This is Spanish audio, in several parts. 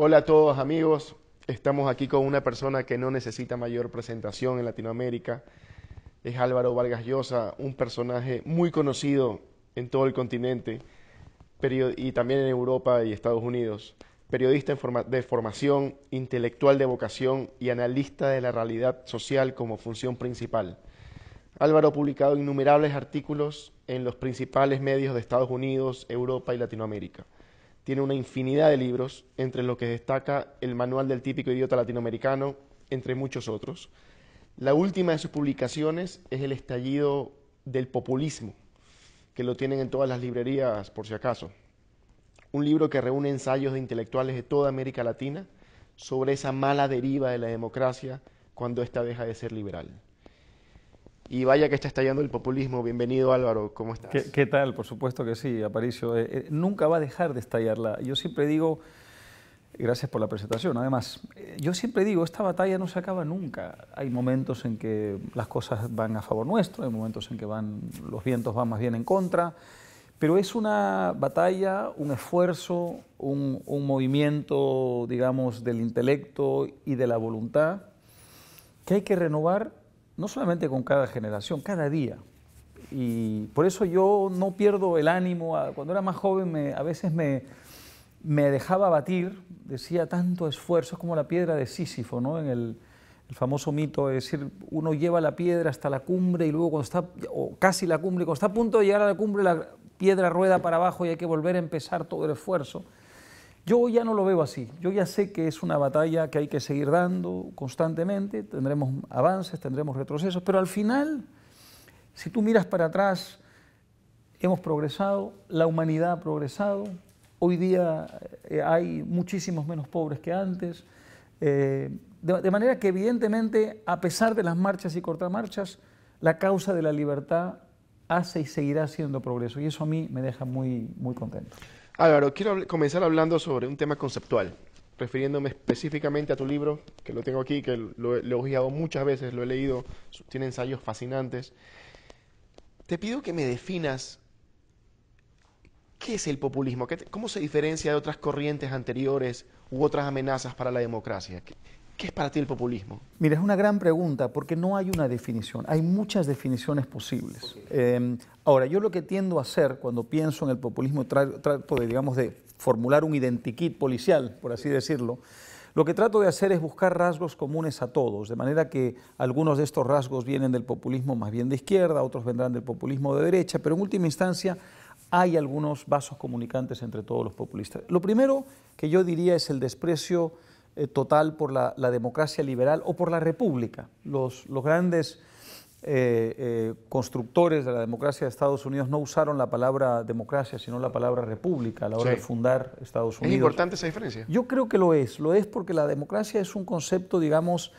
Hola a todos amigos, estamos aquí con una persona que no necesita mayor presentación en Latinoamérica. Es Álvaro Vargas Llosa, un personaje muy conocido en todo el continente y también en Europa y Estados Unidos. Periodista de formación, intelectual de vocación y analista de la realidad social como función principal. Álvaro ha publicado innumerables artículos en los principales medios de Estados Unidos, Europa y Latinoamérica tiene una infinidad de libros, entre los que destaca El Manual del Típico Idiota Latinoamericano, entre muchos otros. La última de sus publicaciones es El Estallido del Populismo, que lo tienen en todas las librerías, por si acaso. Un libro que reúne ensayos de intelectuales de toda América Latina sobre esa mala deriva de la democracia cuando ésta deja de ser liberal. Y vaya que está estallando el populismo. Bienvenido Álvaro, ¿cómo estás? ¿Qué, tal? Por supuesto que sí, Aparicio. Eh, eh, nunca va a dejar de estallarla. Yo siempre digo, gracias por la presentación, además, eh, yo siempre digo, esta batalla no se acaba nunca. Hay momentos en que las cosas van a favor nuestro, hay momentos en que van, los vientos van más bien en contra, pero es una batalla, un esfuerzo, un movimiento, digamos, del intelecto y de la voluntad que hay que renovar no solamente con cada generación, cada día. Y por eso yo no pierdo el ánimo. Cuando era más joven me, a veces me, dejaba batir, decía tanto esfuerzo, es como la piedra de Sísifo, En el, el, famoso mito, es decir, uno lleva la piedra hasta la cumbre y luego cuando está, o casi la cumbre, cuando está a punto de llegar a la cumbre, la piedra rueda para abajo y hay que volver a empezar todo el esfuerzo. Yo ya no lo veo así. Yo ya sé que es una batalla que hay que seguir dando constantemente. Tendremos avances, tendremos retrocesos, pero al final, si tú miras para atrás, hemos progresado, la humanidad ha progresado. Hoy día eh, hay muchísimos menos pobres que antes. Eh, de, manera que evidentemente, a pesar de las marchas y cortamarchas, la causa de la libertad hace y seguirá siendo progreso. Y eso a mí me deja muy, muy contento. Álvaro, quiero comenzar hablando sobre un tema conceptual, refiriéndome específicamente a tu libro, que lo tengo aquí, que lo, he elogiado muchas veces, lo he leído, tiene ensayos fascinantes. Te pido que me definas qué es el populismo, cómo se diferencia de otras corrientes anteriores u otras amenazas para la democracia. ¿Qué es para ti el populismo? Mira, es una gran pregunta porque no hay una definición, hay muchas definiciones posibles. Em, ahora, yo lo que tiendo a hacer cuando pienso en el populismo, trato, trato de, digamos, de formular un identikit policial, por así decirlo, lo que trato de hacer es buscar rasgos comunes a todos, de manera que algunos de estos rasgos vienen del populismo más bien de izquierda, otros vendrán del populismo de derecha, pero en última instancia hay algunos vasos comunicantes entre todos los populistas. Lo primero que yo diría es el desprecio eh, total por la, democracia liberal o por la república. Los, grandes eh, eh, constructores de la democracia de Estados Unidos no usaron la palabra democracia, sino la palabra república a la hora de fundar Estados Unidos. ¿Es importante esa diferencia? Yo creo que lo es, lo es porque la democracia es un concepto, digamos,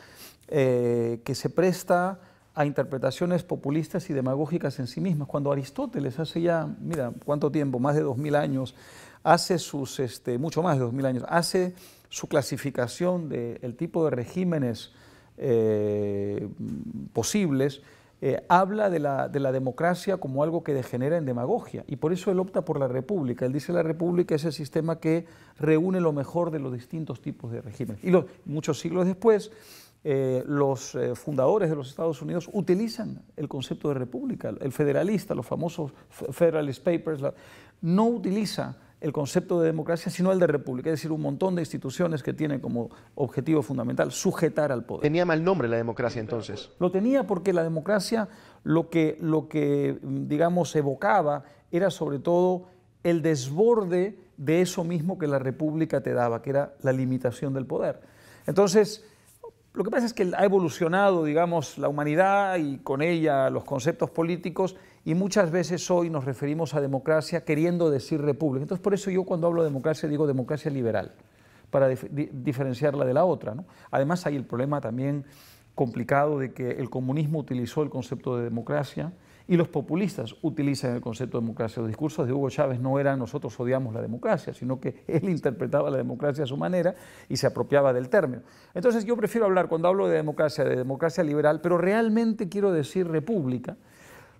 que se presta a interpretaciones populistas y demagógicas en sí mismas. Cuando Aristóteles hace ya, mira, cuánto tiempo, más de 2000 años, hace sus, este, mucho más de 2000 años, hace su clasificación del tipo de regímenes eh, posibles, eh, habla de la, democracia como algo que degenera en demagogia y por eso él opta por la república. Él dice la república es el sistema que reúne lo mejor de los distintos tipos de regímenes. Y muchos siglos después, eh, los fundadores de los Estados Unidos utilizan el concepto de república. El federalista, los famosos Federalist Papers, no utiliza el concepto de democracia, sino el de república, es decir, un montón de instituciones que tienen como objetivo fundamental sujetar al poder. ¿Tenía mal nombre la democracia entonces? Lo tenía porque la democracia lo que, lo que digamos, evocaba era sobre todo el desborde de eso mismo que la república te daba, que era la limitación del poder. Entonces, lo que pasa es que ha evolucionado, digamos, la humanidad y con ella los conceptos políticos y muchas veces hoy nos referimos a democracia queriendo decir república. Entonces, por eso yo cuando hablo de democracia digo democracia liberal, para diferenciarla de la otra. Además, hay el problema también complicado de que el comunismo utilizó el concepto de democracia y los populistas utilizan el concepto de democracia. Los discursos de Hugo Chávez no eran nosotros odiamos la democracia, sino que él interpretaba la democracia a su manera y se apropiaba del término. Entonces yo prefiero hablar cuando hablo de democracia, de democracia liberal, pero realmente quiero decir república,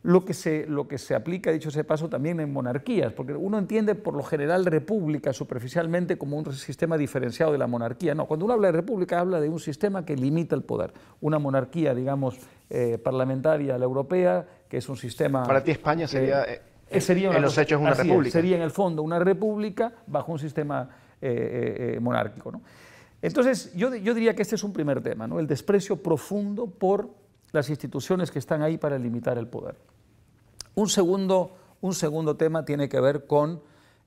lo que, se, lo que se aplica, dicho ese paso, también en monarquías, porque uno entiende por lo general república superficialmente como un sistema diferenciado de la monarquía. No, cuando uno habla de república habla de un sistema que limita el poder. Una monarquía, digamos, eh, parlamentaria, la europea, que es un sistema... Para ti España sería... Eh, eh, en los hechos una república. Sería en el fondo una república bajo un sistema monárquico. ¿no? Entonces, yo, yo diría que este es un primer tema, ¿no? el desprecio profundo por las instituciones que están ahí para limitar el poder. Un segundo, un segundo tema tiene que ver con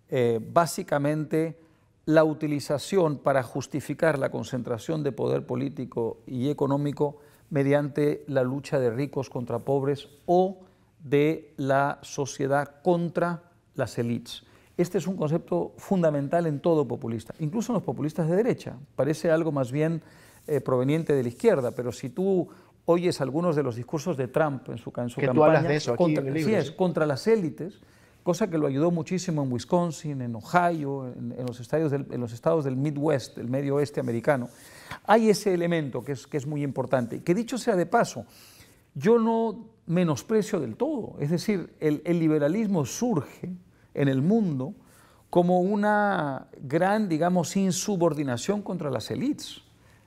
eh, básicamente la utilización para justificar la concentración de poder político y económico mediante la lucha de ricos contra pobres o de la sociedad contra las élites. Este es un concepto fundamental en todo populista, incluso en los populistas de derecha. Parece algo más bien eh, proveniente de la izquierda, pero si tú oyes algunos de los discursos de Trump en su, canción que Tú hablas de eso contra, sí es, contra las élites, cosa que lo ayudó muchísimo en Wisconsin, en Ohio, en, los, del, los estados del Midwest, del medio oeste americano. Hay ese elemento que es, muy importante. Que dicho sea de paso, yo no menosprecio del todo. Es decir, el, el liberalismo surge en el mundo como una gran, digamos, insubordinación contra las élites.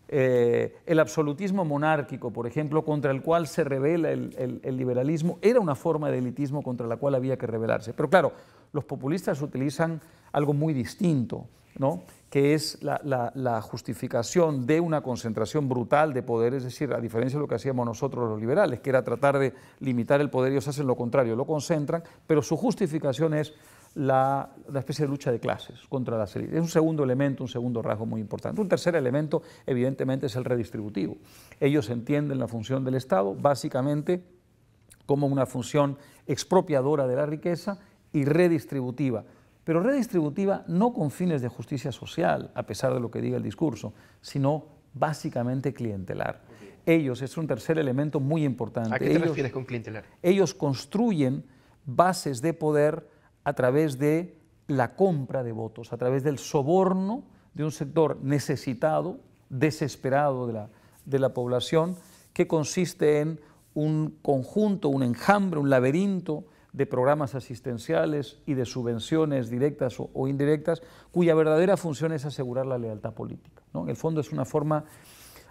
Eh, el absolutismo monárquico, por ejemplo, contra el cual se revela el, liberalismo, era una forma de elitismo contra la cual había que rebelarse. Pero claro, los populistas utilizan algo muy distinto, que es la, la, justificación de una concentración brutal de poder, es decir, a diferencia de lo que hacíamos nosotros los liberales, que era tratar de limitar el poder, ellos hacen lo contrario, lo concentran, pero su justificación es la, especie de lucha de clases contra las élites. Es un segundo elemento, un segundo rasgo muy importante. Un tercer elemento, evidentemente, es el redistributivo. Ellos entienden la función del Estado básicamente como una función expropiadora de la riqueza y redistributiva pero redistributiva no con fines de justicia social, a pesar de lo que diga el discurso, sino básicamente clientelar. Ellos, es un tercer elemento muy importante. ¿A qué te refieres con clientelar? Ellos construyen bases de poder a través de la compra de votos, a través del soborno de un sector necesitado, desesperado de la, población, que consiste en un conjunto, un enjambre, un laberinto de programas asistenciales y de subvenciones directas o, indirectas, cuya verdadera función es asegurar la lealtad política. ¿no? En el fondo es una forma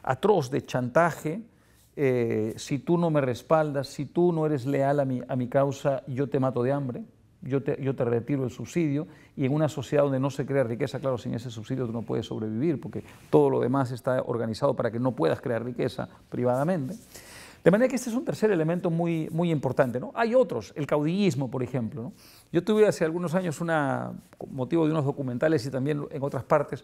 atroz de chantaje, eh, si tú no me respaldas, si tú no eres leal a mi, a mi causa, yo te mato de hambre, yo te, retiro el subsidio y en una sociedad donde no se crea riqueza, claro, sin ese subsidio tú no puedes sobrevivir porque todo lo demás está organizado para que no puedas crear riqueza privadamente. De manera que este es un tercer elemento muy, muy importante. ¿no? Hay otros, el caudillismo, por ejemplo. Yo tuve hace algunos años, una, motivo de unos documentales y también en otras partes,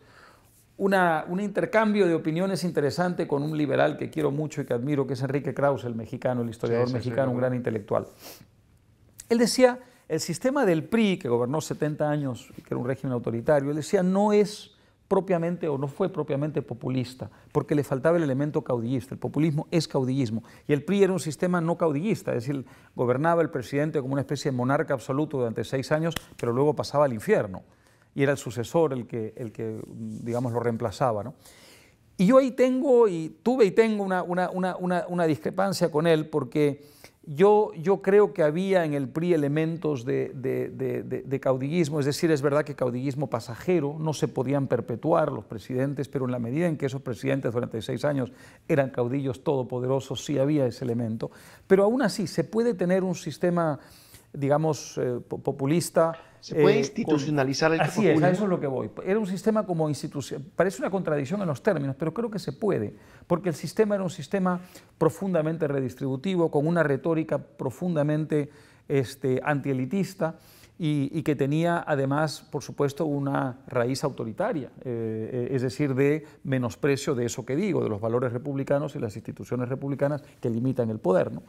un intercambio de opiniones interesante con un liberal que quiero mucho y que admiro, que es Enrique Krauss, el mexicano, el historiador mexicano, un gran intelectual. Él decía el sistema del PRI, que gobernó 70 años, que era un régimen autoritario, decía no es propiamente o no fue propiamente populista, porque le faltaba el elemento caudillista. El populismo es caudillismo. Y el PRI era un sistema no caudillista, es decir, gobernaba el presidente como una especie de monarca absoluto durante seis años, pero luego pasaba al infierno. Y era el sucesor el que, el que digamos, lo reemplazaba. Y yo ahí tengo, y tuve y tengo una, una discrepancia con él, porque yo, creo que había en el PRI elementos de, de, caudillismo, es decir, es verdad que caudillismo pasajero, no se podían perpetuar los presidentes, pero en la medida en que esos presidentes durante seis años eran caudillos todopoderosos, sí había ese elemento. Pero aún así, se puede tener un sistema digamos, eh, populista. Se puede eh, institucionalizar el Así populismo? es, a eso es lo que voy. Era un sistema como institución. Parece una contradicción en los términos, pero creo que se puede, porque el sistema era un sistema profundamente redistributivo, con una retórica profundamente este, antielitista y, y, que tenía además, por supuesto, una raíz autoritaria, eh, es decir, de menosprecio de eso que digo, de los valores republicanos y las instituciones republicanas que limitan el poder. ¿no?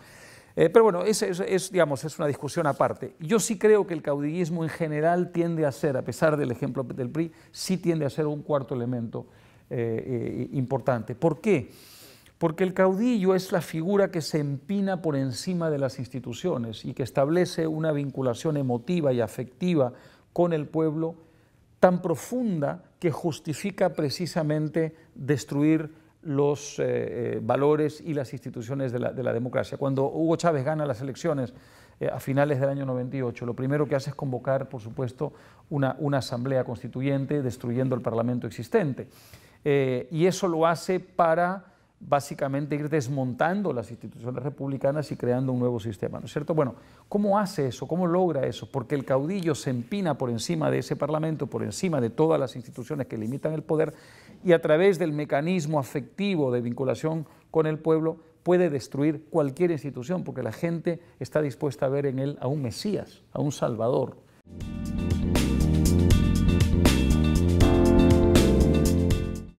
Eh, pero bueno, es, es, digamos, es una discusión aparte. Yo sí creo que el caudillismo en general tiende a ser, a pesar del ejemplo del PRI, sí tiende a ser un cuarto elemento eh, eh, importante. ¿Por qué? Porque el caudillo es la figura que se empina por encima de las instituciones y que establece una vinculación emotiva y afectiva con el pueblo tan profunda que justifica precisamente destruir los eh, eh, valores y las instituciones de la, democracia. Cuando Hugo Chávez gana las elecciones eh, a finales del año 98, lo primero que hace es convocar, por supuesto, una, asamblea constituyente destruyendo el Parlamento existente. y eso lo hace para básicamente ir desmontando las instituciones republicanas y creando un nuevo sistema, ¿no es cierto? Bueno, ¿cómo hace eso? ¿Cómo logra eso? Porque el caudillo se empina por encima de ese parlamento, por encima de todas las instituciones que limitan el poder y a través del mecanismo afectivo de vinculación con el pueblo puede destruir cualquier institución, porque la gente está dispuesta a ver en él a un Mesías, a un Salvador.